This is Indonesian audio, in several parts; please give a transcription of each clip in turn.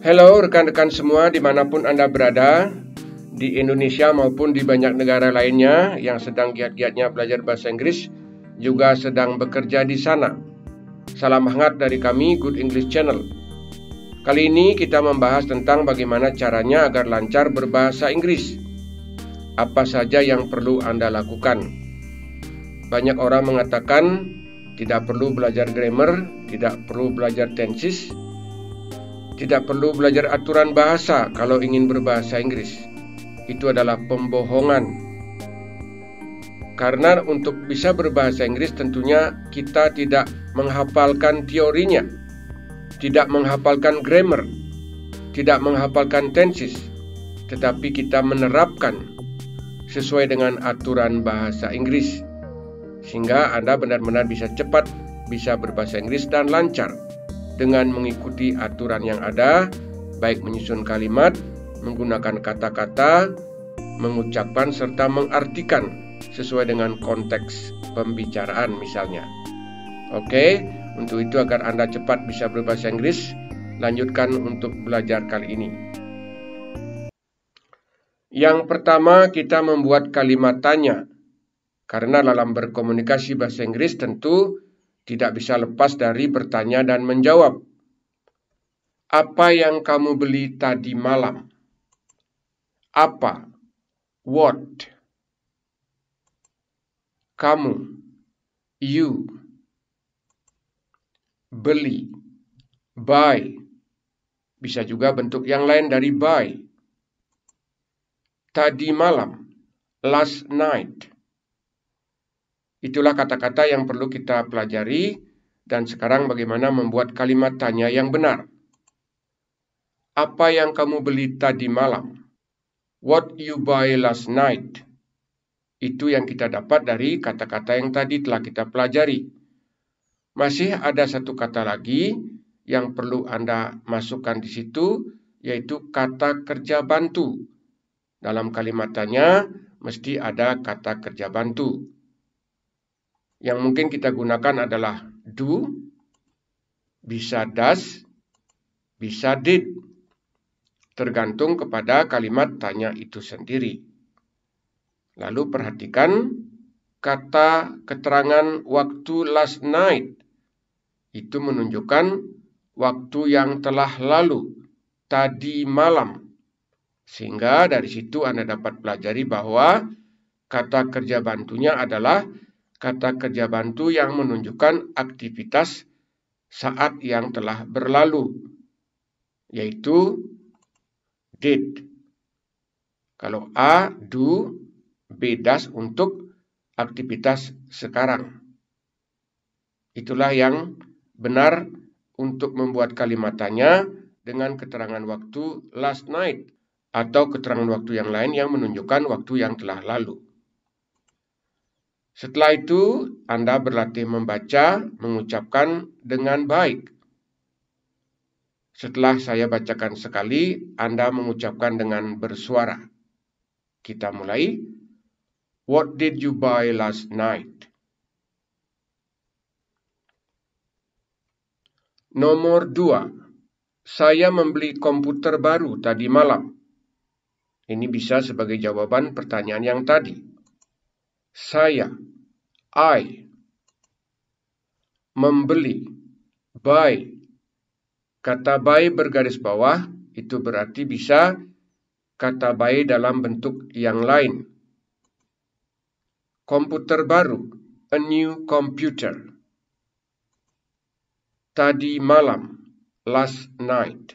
Halo rekan-rekan semua dimanapun Anda berada Di Indonesia maupun di banyak negara lainnya Yang sedang giat-giatnya belajar bahasa Inggris Juga sedang bekerja di sana Salam hangat dari kami Good English Channel Kali ini kita membahas tentang bagaimana caranya agar lancar berbahasa Inggris Apa saja yang perlu Anda lakukan Banyak orang mengatakan tidak perlu belajar grammar, tidak perlu belajar tenses, tidak perlu belajar aturan bahasa kalau ingin berbahasa Inggris. Itu adalah pembohongan. Karena untuk bisa berbahasa Inggris tentunya kita tidak menghafalkan teorinya, tidak menghafalkan grammar, tidak menghafalkan tenses, tetapi kita menerapkan sesuai dengan aturan bahasa Inggris, sehingga Anda benar-benar bisa cepat, bisa berbahasa Inggris, dan lancar dengan mengikuti aturan yang ada, baik menyusun kalimat, menggunakan kata-kata, mengucapkan, serta mengartikan sesuai dengan konteks pembicaraan, misalnya. Oke, untuk itu agar Anda cepat bisa berbahasa Inggris, lanjutkan untuk belajar kali ini. Yang pertama, kita membuat kalimat tanya. Karena dalam berkomunikasi bahasa Inggris tentu tidak bisa lepas dari bertanya dan menjawab. Apa yang kamu beli tadi malam? Apa? What? Kamu, you, beli, buy. Bisa juga bentuk yang lain dari buy. Tadi malam, last night. Itulah kata-kata yang perlu kita pelajari dan sekarang bagaimana membuat kalimat tanya yang benar. Apa yang kamu beli tadi malam? What you buy last night? Itu yang kita dapat dari kata-kata yang tadi telah kita pelajari. Masih ada satu kata lagi yang perlu Anda masukkan di situ, yaitu kata kerja bantu. Dalam kalimat tanya, mesti ada kata kerja bantu. Yang mungkin kita gunakan adalah do, bisa das, bisa did. Tergantung kepada kalimat tanya itu sendiri. Lalu perhatikan kata keterangan waktu last night. Itu menunjukkan waktu yang telah lalu, tadi malam. Sehingga dari situ Anda dapat pelajari bahwa kata kerja bantunya adalah kata kerja bantu yang menunjukkan aktivitas saat yang telah berlalu, yaitu did. Kalau A, do, B, das untuk aktivitas sekarang. Itulah yang benar untuk membuat kalimatannya dengan keterangan waktu last night atau keterangan waktu yang lain yang menunjukkan waktu yang telah lalu. Setelah itu, Anda berlatih membaca, mengucapkan dengan baik. Setelah saya bacakan sekali, Anda mengucapkan dengan bersuara. Kita mulai. What did you buy last night? Nomor dua, Saya membeli komputer baru tadi malam. Ini bisa sebagai jawaban pertanyaan yang tadi. Saya I membeli buy kata buy bergaris bawah itu berarti bisa kata buy dalam bentuk yang lain komputer baru a new computer tadi malam last night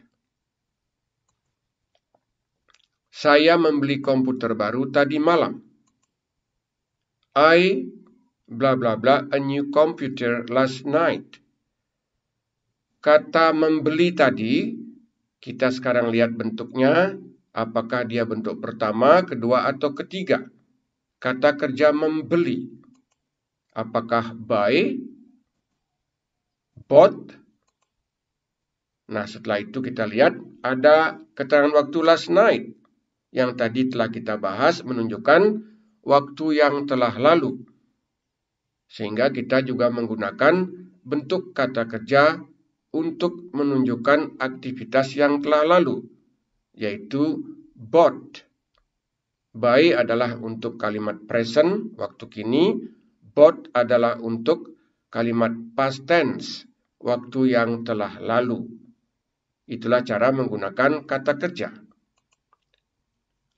saya membeli komputer baru tadi malam I bla bla bla a new computer last night. Kata membeli tadi kita sekarang lihat bentuknya apakah dia bentuk pertama, kedua atau ketiga. Kata kerja membeli apakah buy, bought. Nah, setelah itu kita lihat ada keterangan waktu last night yang tadi telah kita bahas menunjukkan waktu yang telah lalu. Sehingga kita juga menggunakan bentuk kata kerja untuk menunjukkan aktivitas yang telah lalu, yaitu bought. Buy adalah untuk kalimat present, waktu kini. Bought adalah untuk kalimat past tense, waktu yang telah lalu. Itulah cara menggunakan kata kerja.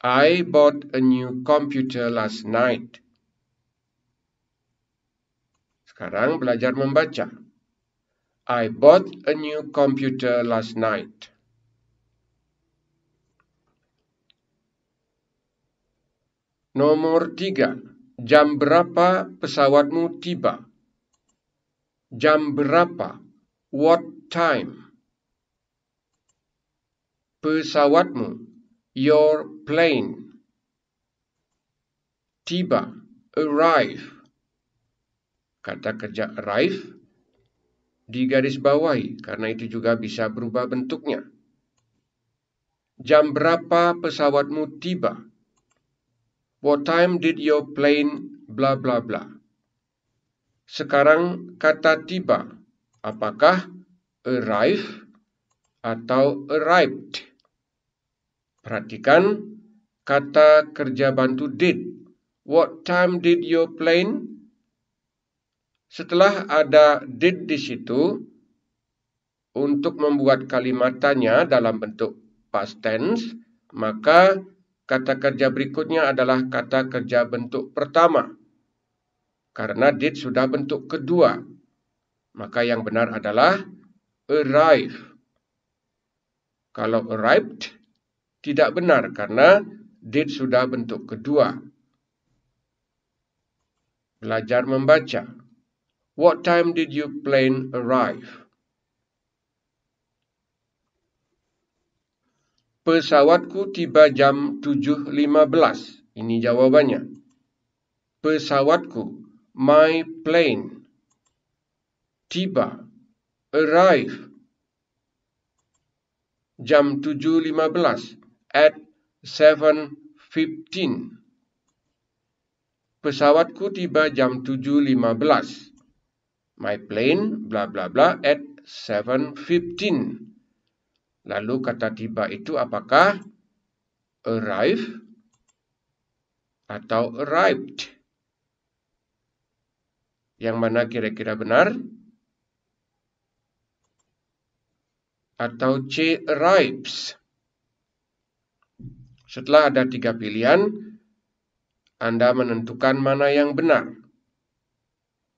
I bought a new computer last night. Sekarang belajar membaca. I bought a new computer last night. Nomor tiga, jam berapa pesawatmu tiba? Jam berapa? What time? Pesawatmu, your plane. Tiba, arrive. Kata kerja arrive digarisbawahi karena itu juga bisa berubah bentuknya. Jam berapa pesawatmu tiba? What time did your plane bla bla bla? Sekarang kata tiba, apakah arrive atau arrived? Perhatikan kata kerja bantu did. What time did your plane setelah ada did di situ, untuk membuat kalimatannya dalam bentuk past tense, maka kata kerja berikutnya adalah kata kerja bentuk pertama. Karena did sudah bentuk kedua. Maka yang benar adalah arrive. Kalau arrived, tidak benar karena did sudah bentuk kedua. Belajar membaca. What time did your plane arrive? Pesawatku tiba jam 7.15. Ini jawabannya. Pesawatku, my plane, tiba, arrive, jam 7.15 at 7.15. Pesawatku tiba jam 7.15 my plane bla bla bla at 7.15. Lalu kata tiba itu apakah arrive atau arrived? Yang mana kira-kira benar? Atau C arrives? Setelah ada tiga pilihan, Anda menentukan mana yang benar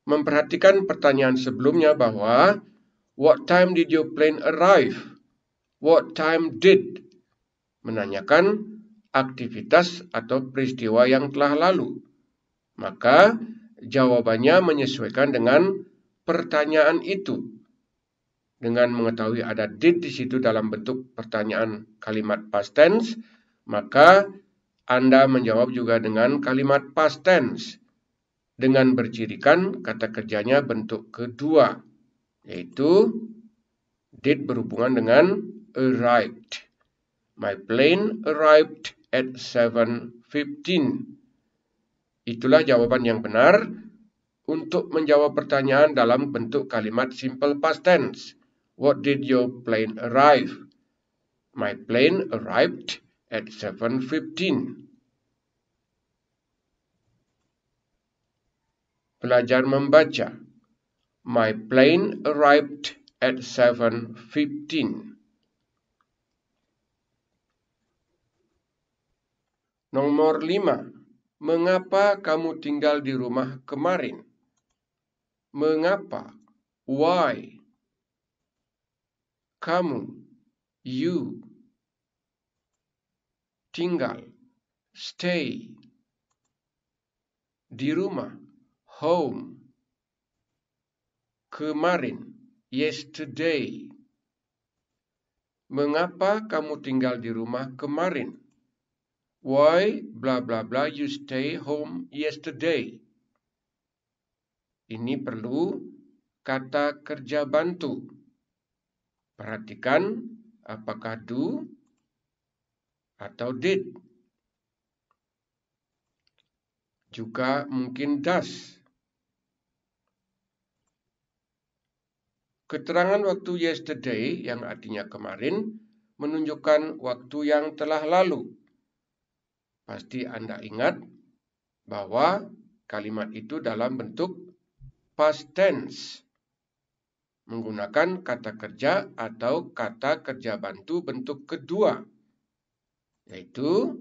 memperhatikan pertanyaan sebelumnya bahwa what time did your plane arrive? What time did? Menanyakan aktivitas atau peristiwa yang telah lalu. Maka jawabannya menyesuaikan dengan pertanyaan itu. Dengan mengetahui ada did di situ dalam bentuk pertanyaan kalimat past tense, maka Anda menjawab juga dengan kalimat past tense dengan bercirikan kata kerjanya bentuk kedua, yaitu did berhubungan dengan arrived. My plane arrived at 7.15. Itulah jawaban yang benar untuk menjawab pertanyaan dalam bentuk kalimat simple past tense. What did your plane arrive? My plane arrived at 7.15. belajar membaca. My plane arrived at 7.15. Nomor 5. Mengapa kamu tinggal di rumah kemarin? Mengapa? Why? Kamu, you, tinggal, stay, di rumah, home kemarin yesterday mengapa kamu tinggal di rumah kemarin why bla bla bla you stay home yesterday ini perlu kata kerja bantu. Perhatikan apakah do atau did. Juga mungkin does. Keterangan waktu yesterday yang artinya kemarin menunjukkan waktu yang telah lalu. Pasti Anda ingat bahwa kalimat itu dalam bentuk past tense menggunakan kata kerja atau kata kerja bantu bentuk kedua, yaitu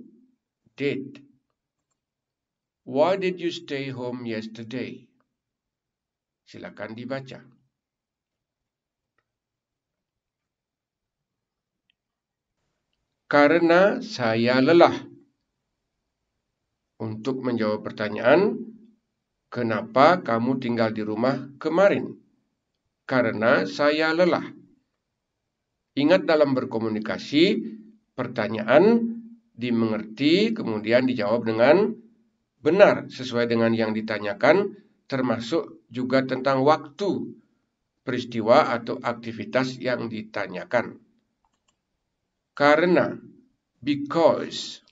did. Why did you stay home yesterday? Silakan dibaca. karena saya lelah. Untuk menjawab pertanyaan, kenapa kamu tinggal di rumah kemarin? Karena saya lelah. Ingat dalam berkomunikasi, pertanyaan dimengerti kemudian dijawab dengan benar sesuai dengan yang ditanyakan termasuk juga tentang waktu, peristiwa atau aktivitas yang ditanyakan karena because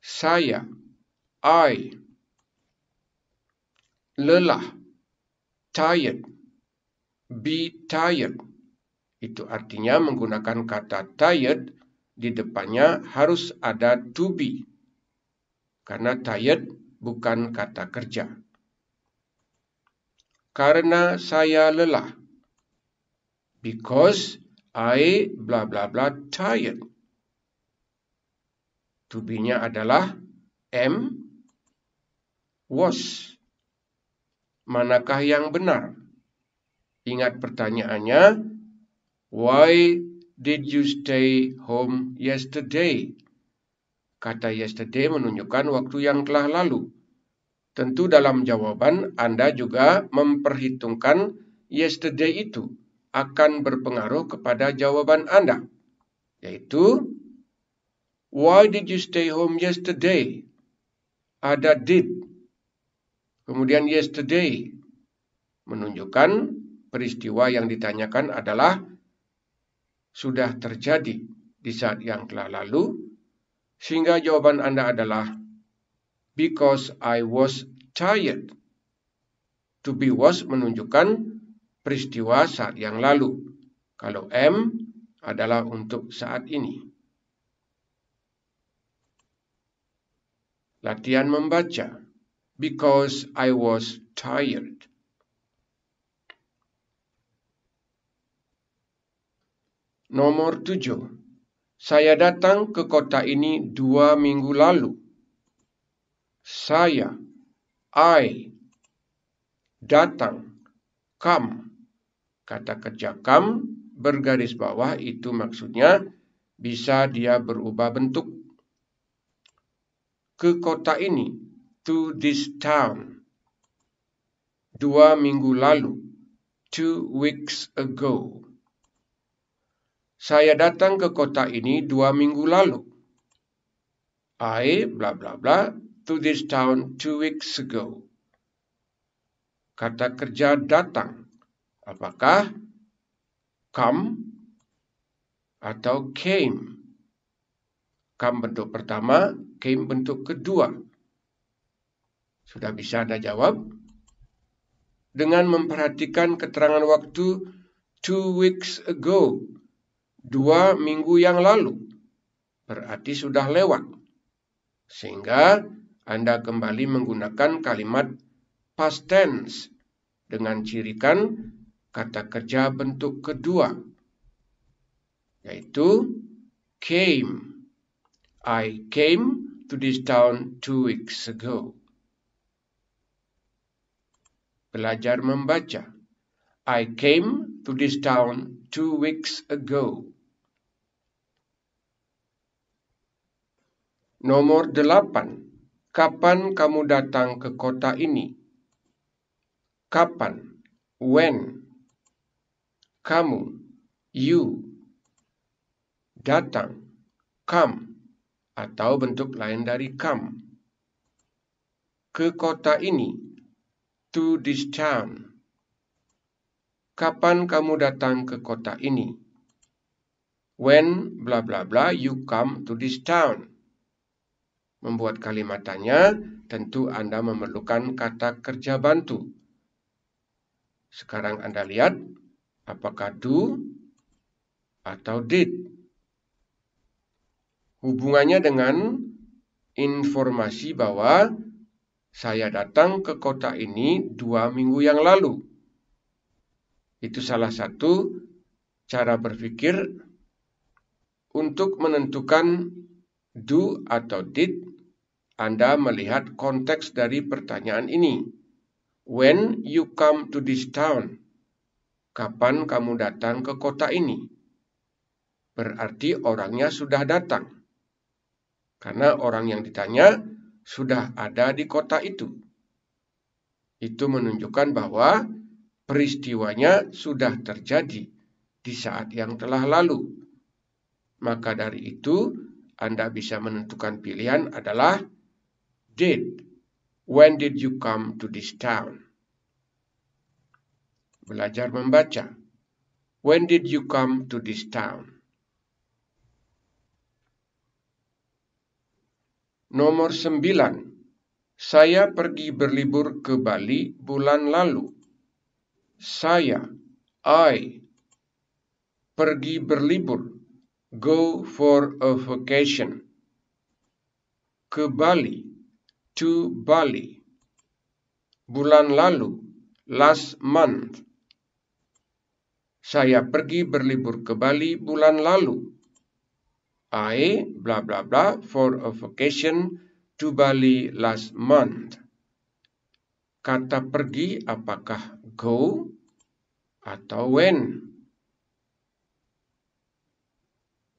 saya I lelah tired be tired itu artinya menggunakan kata tired di depannya harus ada to be karena tired bukan kata kerja karena saya lelah because I bla bla bla tired. To be-nya adalah M was. Manakah yang benar? Ingat pertanyaannya, why did you stay home yesterday? Kata yesterday menunjukkan waktu yang telah lalu. Tentu dalam jawaban Anda juga memperhitungkan yesterday itu akan berpengaruh kepada jawaban Anda, yaitu Why did you stay home yesterday? Ada did. Kemudian yesterday menunjukkan peristiwa yang ditanyakan adalah sudah terjadi di saat yang telah lalu sehingga jawaban Anda adalah because I was tired. To be was menunjukkan peristiwa saat yang lalu. Kalau M adalah untuk saat ini. Latihan membaca. Because I was tired. Nomor tujuh. Saya datang ke kota ini dua minggu lalu. Saya, I, datang, come, Kata kerja kam, bergaris bawah itu maksudnya bisa dia berubah bentuk. Ke kota ini, to this town. Dua minggu lalu, two weeks ago. Saya datang ke kota ini dua minggu lalu. I bla bla bla to this town two weeks ago. Kata kerja datang Apakah come atau came? Come bentuk pertama, came bentuk kedua. Sudah bisa Anda jawab? Dengan memperhatikan keterangan waktu two weeks ago, dua minggu yang lalu, berarti sudah lewat. Sehingga Anda kembali menggunakan kalimat past tense dengan cirikan kata kerja bentuk kedua, yaitu came. I came to this town two weeks ago. Belajar membaca. I came to this town two weeks ago. Nomor delapan. Kapan kamu datang ke kota ini? Kapan? When? kamu, you, datang, come, atau bentuk lain dari come. Ke kota ini, to this town. Kapan kamu datang ke kota ini? When bla bla bla you come to this town. Membuat kalimatannya, tentu Anda memerlukan kata kerja bantu. Sekarang Anda lihat Apakah do atau did? Hubungannya dengan informasi bahwa saya datang ke kota ini dua minggu yang lalu. Itu salah satu cara berpikir untuk menentukan do atau did. Anda melihat konteks dari pertanyaan ini. When you come to this town, kapan kamu datang ke kota ini? Berarti orangnya sudah datang. Karena orang yang ditanya sudah ada di kota itu. Itu menunjukkan bahwa peristiwanya sudah terjadi di saat yang telah lalu. Maka dari itu, Anda bisa menentukan pilihan adalah did. When did you come to this town? Belajar membaca. When did you come to this town? Nomor 9. Saya pergi berlibur ke Bali bulan lalu. Saya, I, pergi berlibur, go for a vacation. Ke Bali, to Bali. Bulan lalu, last month saya pergi berlibur ke Bali bulan lalu. I bla bla bla for a vacation to Bali last month. Kata pergi apakah go atau when?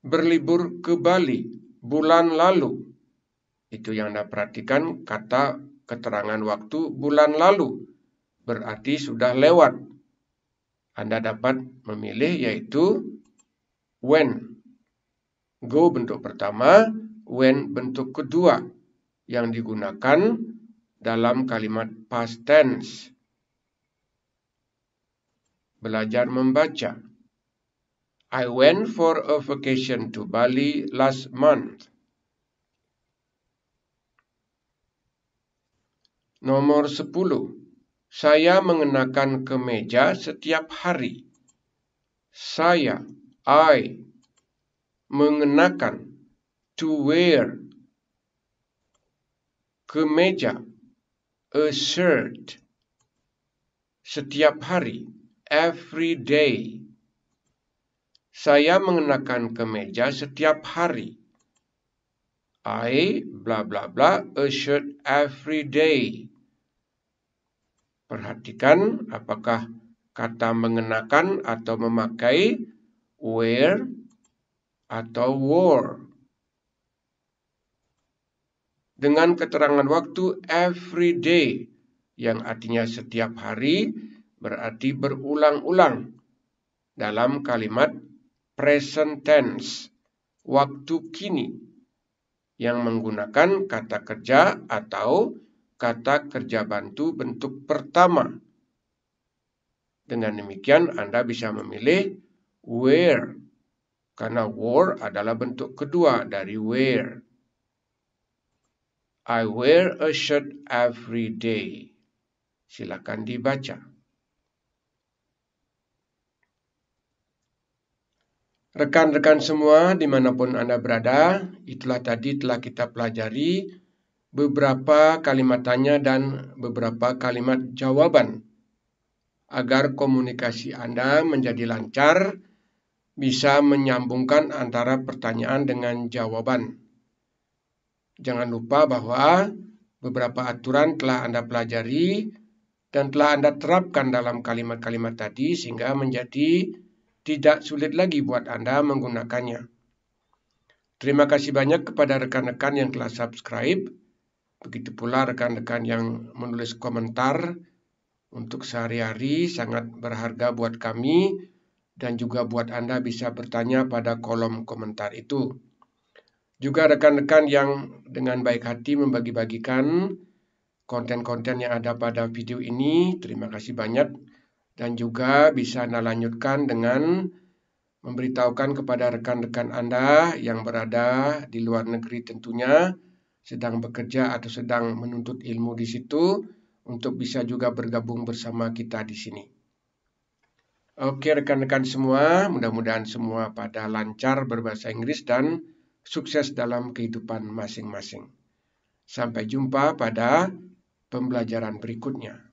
Berlibur ke Bali bulan lalu. Itu yang Anda perhatikan kata keterangan waktu bulan lalu. Berarti sudah lewat anda dapat memilih yaitu when. Go bentuk pertama, when bentuk kedua yang digunakan dalam kalimat past tense. Belajar membaca. I went for a vacation to Bali last month. Nomor 10. Saya mengenakan kemeja setiap hari. Saya, I, mengenakan, to wear, kemeja, a shirt, setiap hari, every day. Saya mengenakan kemeja setiap hari. I, bla bla bla, a shirt every day. Perhatikan apakah kata mengenakan atau memakai wear atau wore. Dengan keterangan waktu every day yang artinya setiap hari berarti berulang-ulang dalam kalimat present tense waktu kini yang menggunakan kata kerja atau kata kerja bantu bentuk pertama. Dengan demikian, Anda bisa memilih where, karena wore adalah bentuk kedua dari wear. I wear a shirt every day. Silakan dibaca. Rekan-rekan semua, dimanapun Anda berada, itulah tadi telah kita pelajari beberapa kalimat tanya dan beberapa kalimat jawaban agar komunikasi Anda menjadi lancar, bisa menyambungkan antara pertanyaan dengan jawaban. Jangan lupa bahwa beberapa aturan telah Anda pelajari dan telah Anda terapkan dalam kalimat-kalimat tadi sehingga menjadi tidak sulit lagi buat Anda menggunakannya. Terima kasih banyak kepada rekan-rekan yang telah subscribe Begitu pula rekan-rekan yang menulis komentar untuk sehari-hari sangat berharga buat kami dan juga buat Anda bisa bertanya pada kolom komentar itu. Juga rekan-rekan yang dengan baik hati membagi-bagikan konten-konten yang ada pada video ini, terima kasih banyak. Dan juga bisa Anda lanjutkan dengan memberitahukan kepada rekan-rekan Anda yang berada di luar negeri tentunya sedang bekerja atau sedang menuntut ilmu di situ untuk bisa juga bergabung bersama kita di sini. Oke rekan-rekan semua, mudah-mudahan semua pada lancar berbahasa Inggris dan sukses dalam kehidupan masing-masing. Sampai jumpa pada pembelajaran berikutnya.